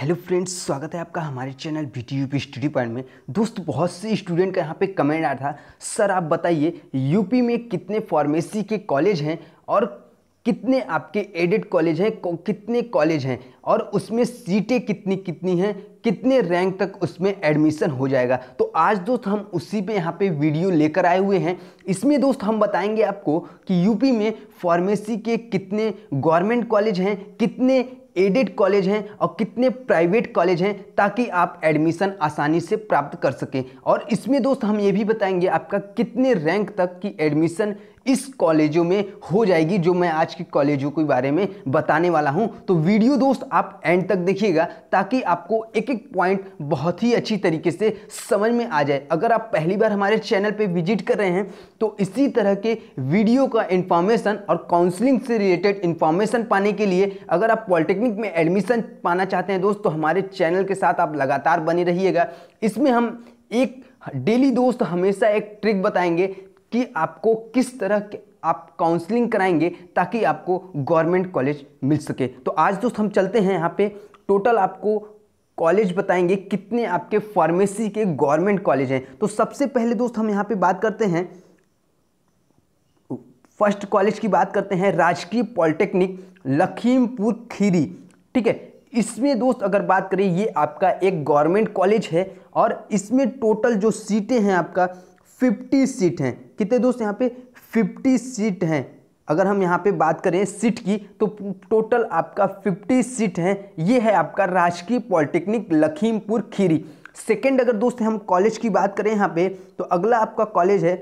hello friends स्वागत है आपका हमारे channel B T U P study point में दोस्त बहुत से स्टूडेंट का यहाँ पे कमेंट आया था सर आप बताइए यूपी में कितने फार्मेसी के कॉलेज हैं और कितने आपके एडेड कॉलेज हैं कितने कॉलेज हैं और उसमें सीटें कितनी कितनी हैं कितने रैंक तक उसमें एडमिशन हो जाएगा तो आज दोस्त हम उसी पे यहाँ पे वीडियो लेकर आए हुए हैं इसमें दोस्त हम बताएंगे आपको कि यूपी में फार्मेसी के कितने गवर्नमेंट कॉलेज हैं कितने एडेड कॉलेज हैं और कितने प्राइवेट कॉलेज हैं ताकि आप एडमिशन आसानी से प्राप्त कर सकें और इसमें दोस्त हम ये भी बताएंगे आपका कितने रैंक तक की एडमिशन इस कॉलेजों में हो जाएगी जो मैं आज के कॉलेजों के बारे में बताने वाला हूं तो वीडियो दोस्त आप एंड तक देखिएगा ताकि आपको एक एक पॉइंट बहुत ही अच्छी तरीके से समझ में आ जाए अगर आप पहली बार हमारे चैनल पर विजिट कर रहे हैं तो इसी तरह के वीडियो का इन्फॉर्मेशन और काउंसलिंग से रिलेटेड इन्फॉर्मेशन पाने के लिए अगर आप पॉलिटेक्निक में एडमिशन पाना चाहते हैं दोस्त तो हमारे चैनल के साथ आप लगातार बने रहिएगा इसमें हम एक डेली दोस्त हमेशा एक ट्रिक बताएंगे कि आपको किस तरह के आप काउंसलिंग कराएंगे ताकि आपको गवर्नमेंट कॉलेज मिल सके तो आज दोस्त हम चलते हैं यहाँ पे टोटल आपको कॉलेज बताएंगे कितने आपके फार्मेसी के गवर्नमेंट कॉलेज हैं तो सबसे पहले दोस्त हम यहाँ पे बात करते हैं फर्स्ट कॉलेज की बात करते हैं राजकीय पॉलिटेक्निक लखीमपुर खीरी ठीक है इसमें दोस्त अगर बात करें ये आपका एक गवर्नमेंट कॉलेज है और इसमें टोटल जो सीटें हैं आपका 50 सीट हैं कितने दोस्त यहाँ पे 50 सीट हैं अगर हम यहाँ पे बात करें सीट की तो टोटल आपका 50 सीट है ये है आपका राजकीय पॉलिटेक्निक लखीमपुर खीरी सेकेंड अगर दोस्त हम कॉलेज की बात करें यहाँ पे तो अगला आपका कॉलेज है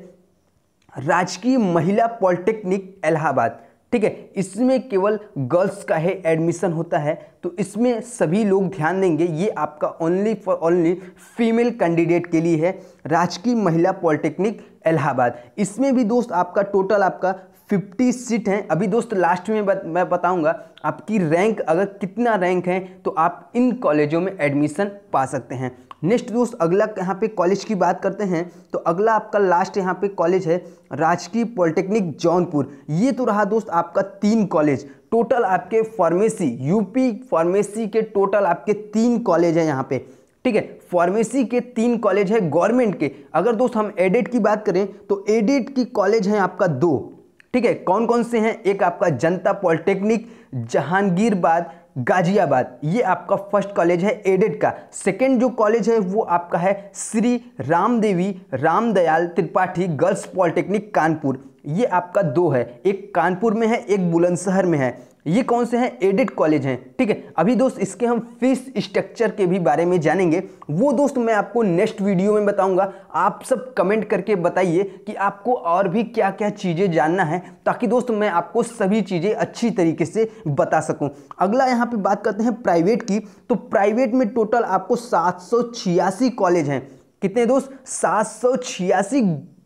राजकीय महिला पॉलिटेक्निक इलाहाबाद ठीक है इसमें केवल गर्ल्स का है एडमिशन होता है तो इसमें सभी लोग ध्यान देंगे ये आपका only for only female candidate के लिए है राजकीय महिला पॉलिटेक्निक इलाहाबाद इसमें भी दोस्त आपका टोटल आपका 50 सीट हैं अभी दोस्त लास्ट में बत, मैं बताऊंगा आपकी रैंक अगर कितना रैंक है तो आप इन कॉलेजों में एडमिशन पा सकते हैं नेक्स्ट दोस्त अगला यहाँ पे कॉलेज की बात करते हैं तो अगला आपका लास्ट यहाँ पे कॉलेज है राजकीय पॉलिटेक्निक जौनपुर ये तो रहा दोस्त आपका तीन कॉलेज टोटल आपके फार्मेसी यूपी फार्मेसी के टोटल आपके तीन कॉलेज हैं यहाँ पे ठीक है फार्मेसी के तीन कॉलेज है गवर्नमेंट के अगर दोस्त हम एडेड e की बात करें तो एडेड e की कॉलेज हैं आपका दो ठीक है कौन कौन से हैं एक आपका जनता पॉलिटेक्निक जहांगीरबाद गाजियाबाद ये आपका फर्स्ट कॉलेज है एडेड e का सेकंड जो कॉलेज है वो आपका है श्री रामदेवी रामदयाल त्रिपाठी गर्ल्स पॉलिटेक्निक कानपुर ये आपका दो है एक कानपुर में है एक बुलंदशहर में है ये कौन से हैं एडिट कॉलेज हैं ठीक है अभी दोस्त इसके हम फीस स्ट्रक्चर के भी बारे में जानेंगे वो दोस्त मैं आपको नेक्स्ट वीडियो में बताऊंगा आप सब कमेंट करके बताइए कि आपको और भी क्या क्या चीज़ें जानना है ताकि दोस्त मैं आपको सभी चीज़ें अच्छी तरीके से बता सकूं अगला यहाँ पे बात करते हैं प्राइवेट की तो प्राइवेट में टोटल आपको सात कॉलेज हैं कितने दोस्त सात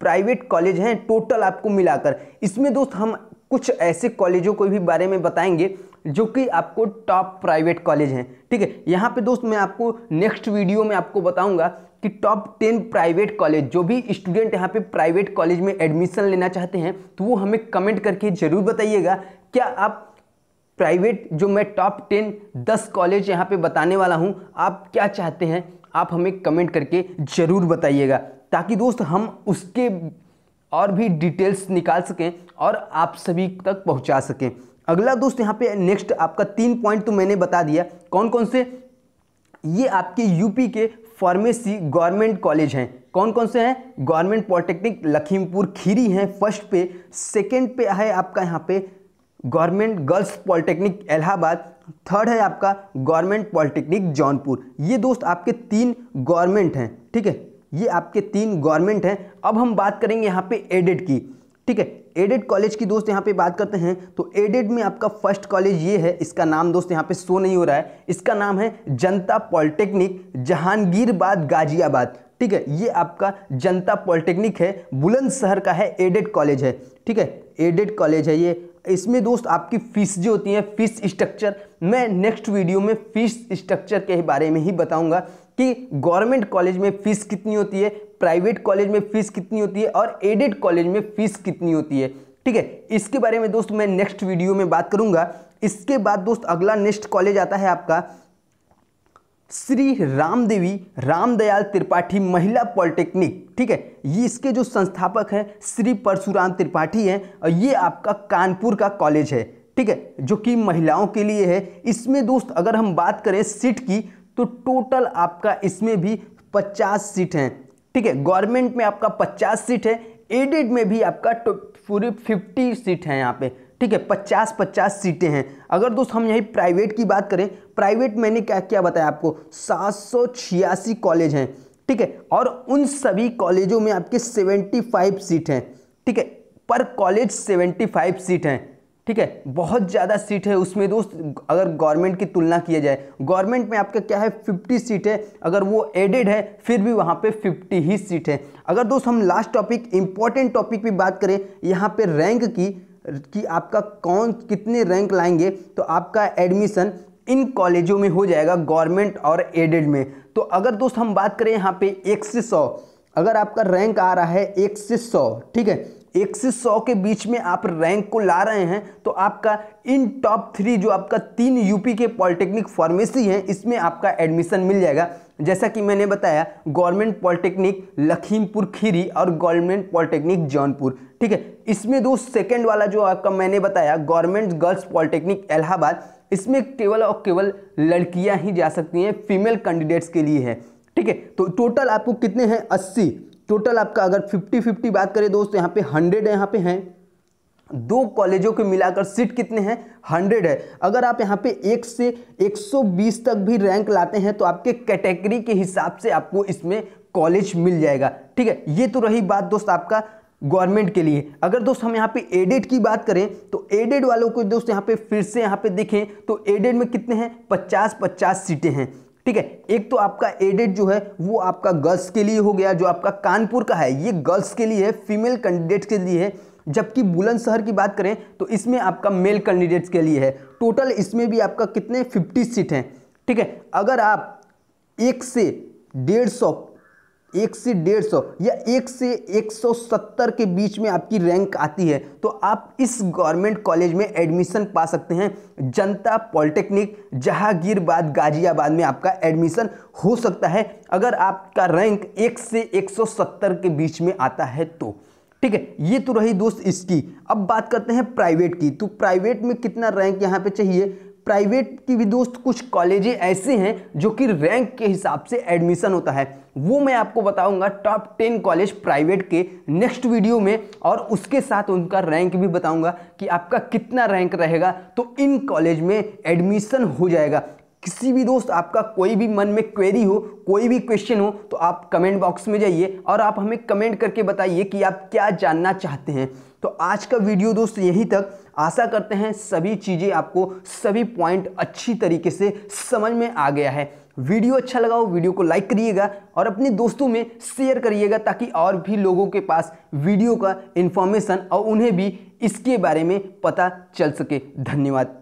प्राइवेट कॉलेज हैं टोटल आपको मिलाकर इसमें दोस्त हम कुछ ऐसे कॉलेजों के भी बारे में बताएंगे जो कि आपको टॉप प्राइवेट कॉलेज हैं ठीक है यहाँ पे दोस्त मैं आपको नेक्स्ट वीडियो में आपको बताऊंगा कि टॉप टेन प्राइवेट कॉलेज जो भी स्टूडेंट यहाँ पे प्राइवेट कॉलेज में एडमिशन लेना चाहते हैं तो वो हमें कमेंट करके ज़रूर बताइएगा क्या आप प्राइवेट जो मैं टॉप टेन दस कॉलेज यहाँ पर बताने वाला हूँ आप क्या चाहते हैं आप हमें कमेंट करके ज़रूर बताइएगा ताकि दोस्त हम उसके और भी डिटेल्स निकाल सकें और आप सभी तक पहुंचा सकें अगला दोस्त यहाँ पे नेक्स्ट आपका तीन पॉइंट तो मैंने बता दिया कौन कौन से ये आपके यूपी के फार्मेसी गवर्नमेंट कॉलेज हैं कौन कौन से हैं गवर्नमेंट पॉलिटेक्निक लखीमपुर खीरी हैं फर्स्ट पे सेकंड पे है आपका यहाँ पे government girls polytechnic Allahabad third है आपका गवर्नमेंट पॉलिटेक्निक जौनपुर ये दोस्त आपके तीन गवर्नमेंट हैं ठीक है ये आपके तीन गवर्नमेंट हैं अब हम बात करेंगे यहाँ पे एडेड e की ठीक है एडेड e कॉलेज की दोस्त यहाँ पे बात करते हैं तो एडेड e में आपका फर्स्ट कॉलेज ये है इसका नाम दोस्त यहाँ पे शो नहीं हो रहा है इसका नाम है जनता पॉलिटेक्निक जहांगीरबाद गाजियाबाद ठीक है ये आपका जनता पॉलिटेक्निक है बुलंदशहर का है एडेड कॉलेज है ठीक है एडेड कॉलेज है ये इसमें दोस्त आपकी फ़ीस जो होती है फीस स्ट्रक्चर मैं नेक्स्ट वीडियो में फीस स्ट्रक्चर के बारे में ही बताऊंगा कि गवर्नमेंट कॉलेज में फीस कितनी होती है प्राइवेट कॉलेज में फीस कितनी होती है और एडेड कॉलेज में फीस कितनी होती है ठीक है इसके बारे में दोस्त मैं नेक्स्ट वीडियो में बात करूंगा इसके बाद दोस्त अगला नेक्स्ट कॉलेज आता है आपका श्री रामदेवी रामदयाल त्रिपाठी महिला पॉलिटेक्निक ठीक है ये इसके जो संस्थापक हैं श्री परशुराम त्रिपाठी हैं और ये आपका कानपुर का कॉलेज है ठीक है जो कि महिलाओं के लिए है इसमें दोस्त अगर हम बात करें सीट की तो टोटल आपका इसमें भी 50 सीट हैं ठीक है गवर्नमेंट में आपका 50 सीट है एडेड में भी आपका पूरी 50 सीट हैं यहाँ पे ठीक है पचास पचास सीटें हैं अगर दोस्त हम यही प्राइवेट की बात करें प्राइवेट मैंने क्या क्या बताया आपको सात कॉलेज हैं ठीक है और उन सभी कॉलेजों में आपके 75 सीट हैं ठीक है पर कॉलेज 75 सीट हैं ठीक है बहुत ज़्यादा सीट है उसमें दोस्त अगर गवर्नमेंट की तुलना किया जाए गवर्नमेंट में आपका क्या है 50 सीट है अगर वो एडेड है फिर भी वहाँ पे 50 ही सीट है अगर दोस्त हम लास्ट टॉपिक इंपॉर्टेंट टॉपिक भी बात करें यहाँ पर रैंक की कि आपका कौन कितने रैंक लाएंगे तो आपका एडमिशन इन कॉलेजों में हो जाएगा गवर्नमेंट और एडेड में तो अगर दोस्त हम बात करें यहाँ पे एक से सौ अगर आपका रैंक आ रहा है एक से सौ ठीक है एक से सौ के बीच में आप रैंक को ला रहे हैं तो आपका इन टॉप थ्री जो आपका तीन यूपी के पॉलिटेक्निक फार्मेसी हैं इसमें आपका एडमिशन मिल जाएगा जैसा कि मैंने बताया गवर्नमेंट पॉलिटेक्निक लखीमपुर खीरी और गवर्नमेंट पॉलिटेक्निक जौनपुर ठीक है इसमें दो सेकेंड वाला जो आपका मैंने बताया गवर्नमेंट गर्ल्स पॉलिटेक्निक इलाहाबाद इसमें केवल और केवल लड़कियां ही जा सकती हैं फीमेल कैंडिडेट्स के लिए है ठीक है तो टोटल आपको कितने हैं अस्सी टोटल आपका अगर फिफ्टी फिफ्टी बात करें दोस्त यहाँ पे हंड्रेड यहाँ पे हैं दो कॉलेजों के मिलाकर सीट कितने हैं हंड्रेड है अगर आप यहाँ पे एक से एक सौ बीस तक भी रैंक लाते हैं तो आपके कैटेगरी के हिसाब से आपको इसमें कॉलेज मिल जाएगा ठीक है ये तो रही बात दोस्त आपका गवर्नमेंट के लिए अगर दोस्त हम यहाँ पे एडेड e की बात करें तो एडेड e वालों को दोस्त यहाँ पे फिर से यहाँ पे देखें तो एडेड e में कितने हैं पचास पचास सीटें हैं ठीक है एक तो आपका एडेड जो है वो आपका गर्ल्स के लिए हो गया जो आपका कानपुर का है ये गर्ल्स के लिए है फीमेल कैंडिडेट के लिए है जबकि बुलंदशहर की बात करें तो इसमें आपका मेल कैंडिडेट्स के लिए है टोटल इसमें भी आपका कितने फिफ्टी सीट हैं ठीक है अगर आप एक से डेढ़ सौ एक से डेढ़ सौ या एक से एक सौ सत्तर के बीच में आपकी रैंक आती है तो आप इस गवर्नमेंट कॉलेज में एडमिशन पा सकते हैं जनता पॉलिटेक्निक जहांगीरबाद गाजियाबाद में आपका एडमिशन हो सकता है अगर आपका रैंक एक से एक सौ सत्तर के बीच में आता है तो ठीक है ये तो रही दोस्त इसकी अब बात करते हैं प्राइवेट की तो प्राइवेट में कितना रैंक यहाँ पे चाहिए प्राइवेट की भी दोस्त कुछ कॉलेजें ऐसे हैं जो कि रैंक के हिसाब से एडमिशन होता है वो मैं आपको बताऊंगा टॉप टेन कॉलेज प्राइवेट के नेक्स्ट वीडियो में और उसके साथ उनका रैंक भी बताऊंगा कि आपका कितना रैंक रहेगा तो इन कॉलेज में एडमिशन हो जाएगा किसी भी दोस्त आपका कोई भी मन में क्वेरी हो कोई भी क्वेश्चन हो तो आप कमेंट बॉक्स में जाइए और आप हमें कमेंट करके बताइए कि आप क्या जानना चाहते हैं तो आज का वीडियो दोस्त यहीं तक आशा करते हैं सभी चीज़ें आपको सभी पॉइंट अच्छी तरीके से समझ में आ गया है वीडियो अच्छा लगा हो वीडियो को लाइक करिएगा और अपने दोस्तों में शेयर करिएगा ताकि और भी लोगों के पास वीडियो का इन्फॉर्मेशन और उन्हें भी इसके बारे में पता चल सके धन्यवाद